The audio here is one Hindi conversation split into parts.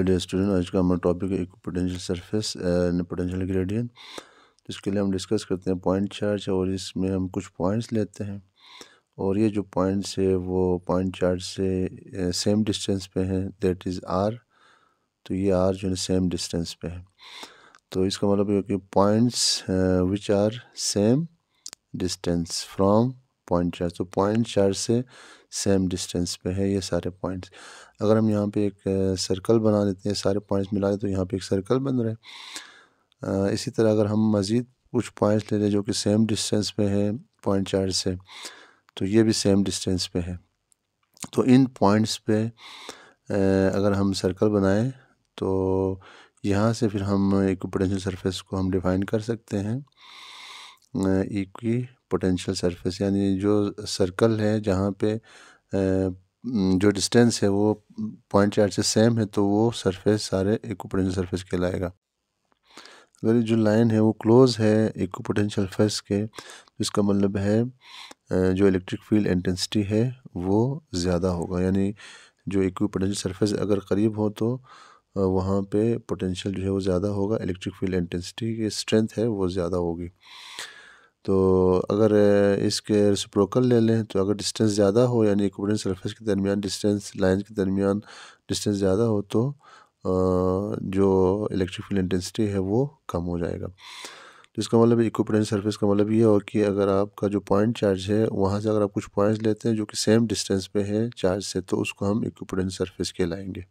हेलो डे स्टूडेंट आज का हमारा टॉपिक एक potential surface and potential gradient तो इसके लिए हम डिस्कस करते हैं पॉइंट चार्ज और इसमें हम कुछ पॉइंट्स लेते हैं और ये जो पॉइंट्स है वो पॉइंट चार्ज से सेम डिस्टेंस पे हैं दैट इज़ आर तो ये आर जो है सेम डिस्टेंस पे है तो इसका मतलब ये कि points which are same distance from point charge तो पॉइंट चार से सेम डिस्टेंस पे है ये सारे पॉइंट्स अगर हम यहाँ पे एक सर्कल बना देते हैं सारे पॉइंट्स मिला दें तो यहाँ पे एक सर्कल बन रहा है इसी तरह अगर हम मज़ीद कुछ पॉइंट्स ले लें जो कि सेम डिस्टेंस पे है पॉइंट चार से तो ये भी सेम डिस्टेंस पे है तो इन पॉइंट्स पे अगर हम सर्कल बनाएँ तो यहाँ से फिर हम एक पोटेंशियल सरफेस को हम डिफ़ाइन कर सकते हैं इक्वी पोटेंशियल सरफेस यानी जो सर्कल है जहाँ पे जो डिस्टेंस है वो पॉइंट चार्ज से सेम है तो वो सरफेस सारे इक्वी पोटेंशियल सरफेस कहलाएगा अगर ये जो लाइन है वो क्लोज है इक्वी पोटेंशियल फेस के तो इसका मतलब है जो इलेक्ट्रिक फील्ड इंटेंसिटी है वो ज़्यादा होगा यानी जो इक्वी पोटेंशियल सरफेस अगर करीब हो तो वहाँ पे पोटेंशियल जो है वो ज़्यादा होगा इलेक्ट्रिक फील्ड इंटेंसिटी की स्ट्रेंथ है वो ज़्यादा होगी तो अगर इसके रिसिप्रोकल ले लें तो अगर डिस्टेंस ज़्यादा हो यानी इक्विडेंट सरफेस के दरमियान डिस्टेंस लाइन के दरमियान डिस्टेंस ज़्यादा हो तो जो इलेक्ट्रिक फील्ड इंटेंसिटी है वो कम हो जाएगा तो इसका मतलब इक्विपरेंट सरफेस का मतलब ये हो कि अगर आपका जो पॉइंट चार्ज है वहाँ से अगर आप कुछ पॉइंट्स लेते हैं जो कि सेम डिस्टेंस पे है चार्ज से तो उसको हम इक्विपरेंट सरफेस कहलाएंगे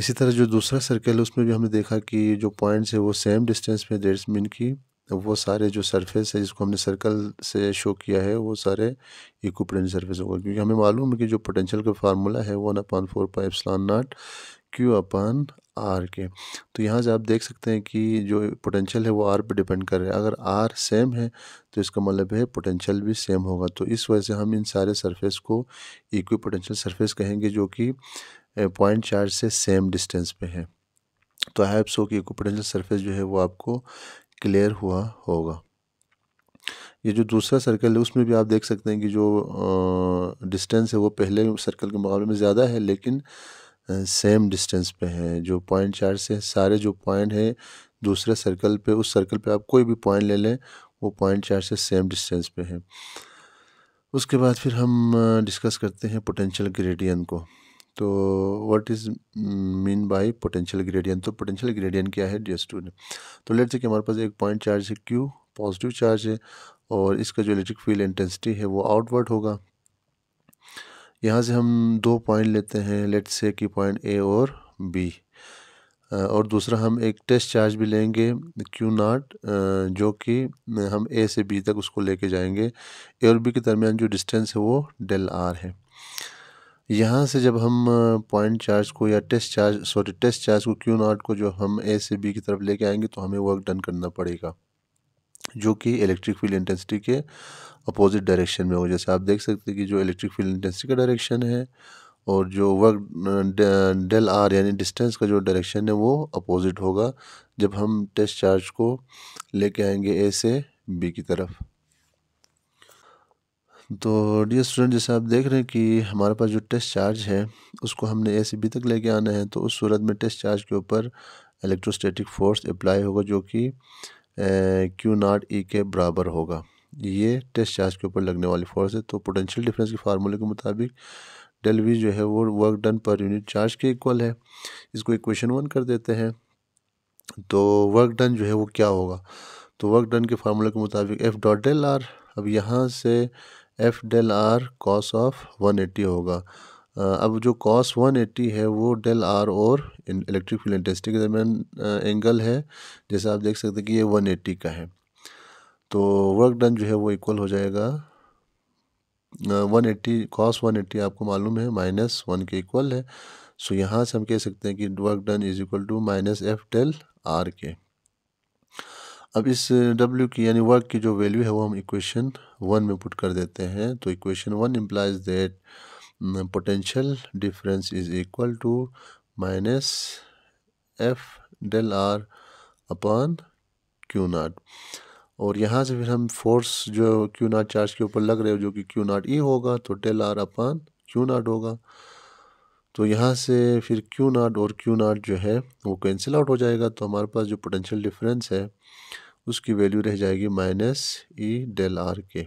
इसी तरह जो दूसरा सर्कल है उसमें भी हमने देखा कि जो पॉइंट्स है वो सेम डिस्टेंस पे डेट्स मीन की वो सारे जो सरफेस है जिसको हमने सर्कल से शो किया है वो सारे इक्विपरेंट सर्फेस होगा क्योंकि हमें मालूम है कि जो पोटेंशियल का फार्मूला है one upon four pi epsilon naught q upon r के तो यहाँ से आप देख सकते हैं कि जो पोटेंशियल है वो आर पे डिपेंड कर रहा है अगर आर सेम है तो इसका मतलब है पोटेंशियल भी सेम होगा तो इस वजह से हम इन सारे सरफेस को इक्वी पोटेंशियल सर्फेस कहेंगे जो कि पॉइंट चार्ज से सेम डिस्टेंस पे है तो आई हैप सो कि इक्वी पोटेंशियल सर्फेस जो है वो आपको क्लियर हुआ होगा ये जो दूसरा सर्कल है उसमें भी आप देख सकते हैं कि जो डिस्टेंस है वो पहले सर्कल के मुकाबले में ज़्यादा है लेकिन सेम डिस्टेंस पे है जो पॉइंट चार से सारे जो पॉइंट हैं दूसरे सर्कल पे उस सर्कल पे आप कोई भी पॉइंट ले लें वो पॉइंट चार से सेम डिस्टेंस पे है उसके बाद फिर हम डिस्कस करते हैं पोटेंशियल ग्रेडियन को तो what is mean by potential gradient तो पोटेंशियल ग्रेडियंट क्या है डी टू ने तो लेट से कि हमारे पास एक पॉइंट चार्ज है क्यू पॉजिटिव चार्ज है और इसका जो इलेक्ट्रिक फील्ड इंटेंसिटी है वो आउटवर्ड होगा यहाँ से हम दो पॉइंट लेते हैं लेट से कि पॉइंट ए और बी और दूसरा हम एक टेस्ट चार्ज भी लेंगे क्यू नाट जो कि हम ए से बी तक उसको लेके जाएंगे ए और बी के दरमियान जो डिस्टेंस है वो डेल आर है यहाँ से जब हम पॉइंट चार्ज को या test charge sorry test charge को क्यू नॉट को जो हम ए से बी की तरफ लेके आएंगे तो हमें वर्क डन करना पड़ेगा जो कि इलेक्ट्रिक फील्ड इंटेंसिटी के अपोजिट डायरेक्शन में हो जैसे आप देख सकते हैं कि जो इलेक्ट्रिक फील्ड इंटेंसिटी का डायरेक्शन है और जो वर्क डेल आर यानी डिस्टेंस का जो डायरेक्शन है वो अपोजिट होगा जब हम टेस्ट चार्ज को लेके आएंगे ए से बी की तरफ तो डियर स्टूडेंट जैसे आप देख रहे हैं कि हमारे पास जो टेस्ट चार्ज है उसको हमने ए सी बी तक लेके आना है तो उस सूरत में टेस्ट चार्ज के ऊपर इलेक्ट्रोस्टैटिक फोर्स अप्लाई होगा जो कि क्यू नाट ई के बराबर होगा ये टेस्ट चार्ज के ऊपर लगने वाली फोर्स है तो पोटेंशियल डिफरेंस के फार्मूले के मुताबिक डेल वी जो है वो work done per unit charge के इक्वल है इसको इक्वेशन वन कर देते हैं तो वर्क डन जो है वो क्या होगा तो वर्क डन के फार्मूले के मुताबिक एफ डॉट डेल आर अब यहाँ से F del r cos of one eighty होगा अब जो कॉस वन एट्टी है वो डेल आर और इलेक्ट्रिक फील्ड इंटेंसिटी के दरमियान एंगल है जैसे आप देख सकते हैं कि ये वन एट्टी का है तो वर्क डन जो है वो इक्वल हो जाएगा one eighty cos one eighty आपको मालूम है माइनस वन के इक्वल है सो यहाँ से हम कह सकते हैं कि work done is equal to minus F del r के अब इस डब्ल्यू की यानी वर्क की जो वैल्यू है वो हम इक्वेशन वन में पुट कर देते हैं तो equation one implies that potential difference is equal to minus F del r upon q naught और यहाँ से फिर हम फोर्स जो क्यू नाट चार्ज के ऊपर लग रहे हो जो कि क्यू नाट ई होगा तो del r upon q naught होगा तो यहाँ से फिर क्यू नाट और क्यू नाट जो है वो कैंसिल आउट हो जाएगा तो हमारे पास जो पोटेंशियल डिफरेंस है उसकी वैल्यू रह जाएगी माइनस ई डेल आर के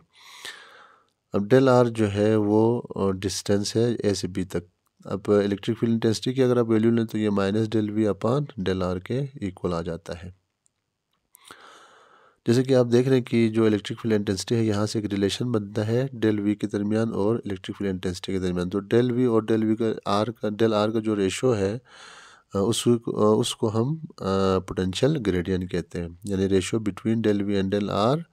अब डेल आर जो है वो डिस्टेंस है ए से बी तक अब इलेक्ट्रिक फील्ड इंटेंसिटी की अगर आप वैल्यू लें तो ये minus del V upon del r के इक्वल आ जाता है जैसे कि आप देख रहे हैं कि जो इलेक्ट्रिक फील्ड इंटेंसिटी है यहाँ से एक रिलेशन बनता है डेल वी के दरमियान और इलेक्ट्रिक फील्ड इंटेंसिटी के दरमियान तो डेल वी और डेल वी का आर का डेल आर का जो रेशो है उस उसको हम पोटेंशियल ग्रेडियन कहते हैं यानी ratio between del V and del r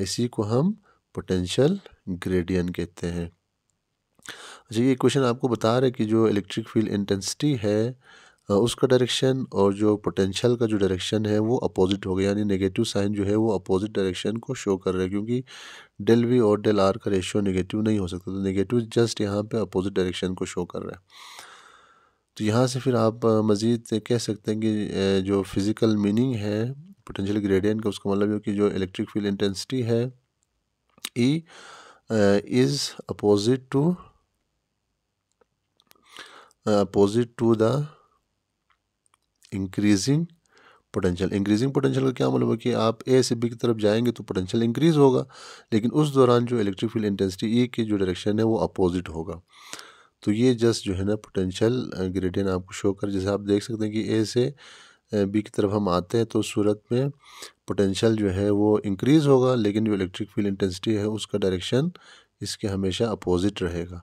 इसी को हम पोटेंशियल ग्रेडियन कहते हैं अच्छा ये क्वेश्चन आपको बता रहे हैं कि जो इलेक्ट्रिक फील्ड इंटेंसिटी है उसका डायरेक्शन और जो पोटेंशियल का जो डायरेक्शन है वो अपोजिट हो गया यानी नेगेटिव साइन जो है वो अपोजिट डायरेक्शन को शो कर रहा है क्योंकि डेल वी और डेल आर का रेशियो नेगेटिव नहीं हो सकता तो नेगेटिव जस्ट यहाँ पे अपोजिट डायरेक्शन को शो कर रहा है तो यहाँ से फिर आप मज़ीद कह सकते हैं कि जो फिज़िकल मीनिंग है पोटेंशियल ग्रेडियंट का उसका मतलब ये कि जो इलेक्ट्रिक फील्ड इंटेंसिटी है E is opposite to opposite to the increasing potential increasing potential का क्या मतलब है कि आप ए से बी की तरफ जाएंगे तो पोटेंशियल इंक्रीज होगा लेकिन उस दौरान जो इलेक्ट्रिक फील्ड इंटेंसिटी ई की जो डायरेक्शन है वो अपोजिट होगा तो ये जस्ट जो है ना पोटेंशियल ग्रेडियन uh, आपको शो कर जैसे आप देख सकते हैं कि ए से बी uh, की तरफ हम आते हैं तो सूरत में पोटेंशियल जो है वो इंक्रीज़ होगा लेकिन जो इलेक्ट्रिक फील्ड इंटेंसिटी है उसका डायरेक्शन इसके हमेशा अपोजिट रहेगा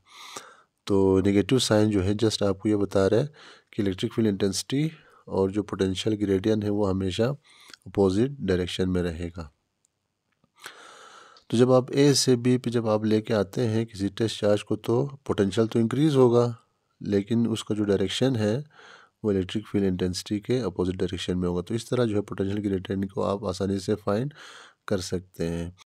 तो नेगेटिव साइन जो है जस्ट आपको ये बता रहा है कि इलेक्ट्रिक फील्ड इंटेंसिटी और जो पोटेंशियल ग्रेडियन है वो हमेशा अपोजिट डायरेक्शन में रहेगा तो जब आप ए से बी पे जब आप लेके आते हैं किसी टेस्ट चार्ज को तो पोटेंशियल तो इंक्रीज़ होगा लेकिन उसका जो डायरेक्शन है वो इलेक्ट्रिक फील्ड इंटेंसिटी के अपोजिट डायरेक्शन में होगा तो इस तरह जो है पोटेंशियल ग्रेडियंट को आप आसानी से फाइंड कर सकते हैं